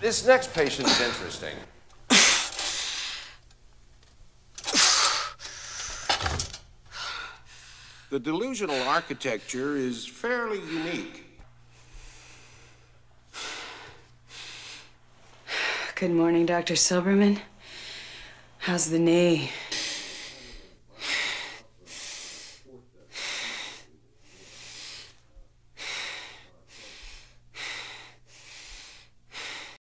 This next patient's interesting. The delusional architecture is fairly unique. Good morning, Dr. Silberman. How's the knee?